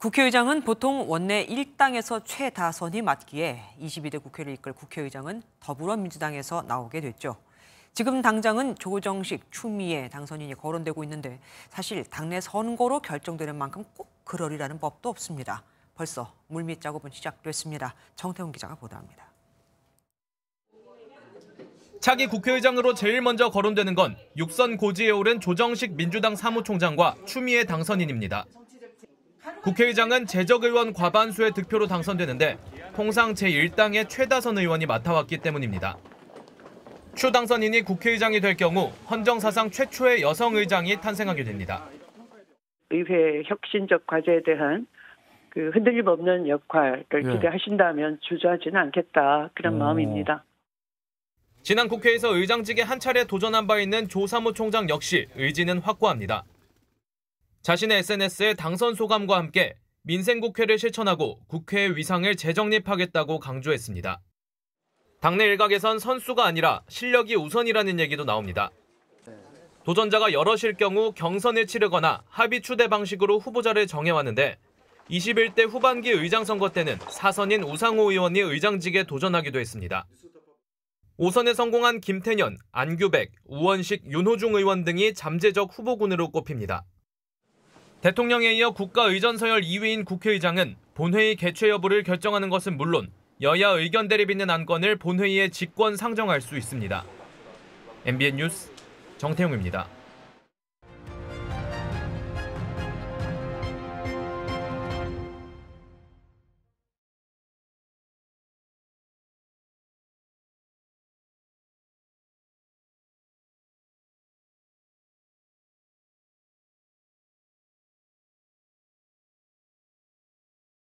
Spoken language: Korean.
국회의장은 보통 원내 1당에서 최다선이 맞기에 22대 국회를 이끌 국회의장은 더불어민주당에서 나오게 됐죠. 지금 당장은 조정식, 추미애 당선인이 거론되고 있는데 사실 당내 선거로 결정되는 만큼 꼭 그러리라는 법도 없습니다. 벌써 물밑 작업은 시작됐습니다. 정태훈 기자가 보도합니다. 차기 국회의장으로 제일 먼저 거론되는 건 육선 고지에 오른 조정식 민주당 사무총장과 추미애 당선인입니다. 국회의장은 재적의원 과반수의 득표로 당선되는데 통상 제1당의 최다선 의원이 맡아왔기 때문입니다. 추 당선인이 국회의장이 될 경우 헌정사상 최초의 여성 의장이 탄생하게 됩니다. 의회 혁신적 과제에 대한 그 흔들림 없는 역할을 네. 기대하신다면 주저하지는 않겠다 그런 음. 마음입니다. 지난 국회에서 의장직에 한 차례 도전한 바 있는 조사무 총장 역시 의지는 확고합니다. 자신의 SNS에 당선 소감과 함께 민생국회를 실천하고 국회의 위상을 재정립하겠다고 강조했습니다. 당내 일각에선 선수가 아니라 실력이 우선이라는 얘기도 나옵니다. 도전자가 여럿일 경우 경선을 치르거나 합의 추대 방식으로 후보자를 정해왔는데 21대 후반기 의장 선거 때는 사선인 우상호 의원이 의장직에 도전하기도 했습니다. 5선에 성공한 김태년, 안규백, 우원식, 윤호중 의원 등이 잠재적 후보군으로 꼽힙니다. 대통령에 이어 국가의전서열 2위인 국회의장은 본회의 개최 여부를 결정하는 것은 물론 여야 의견 대립 있는 안건을 본회의에 직권 상정할 수 있습니다. MBN 뉴스 정태용입니다.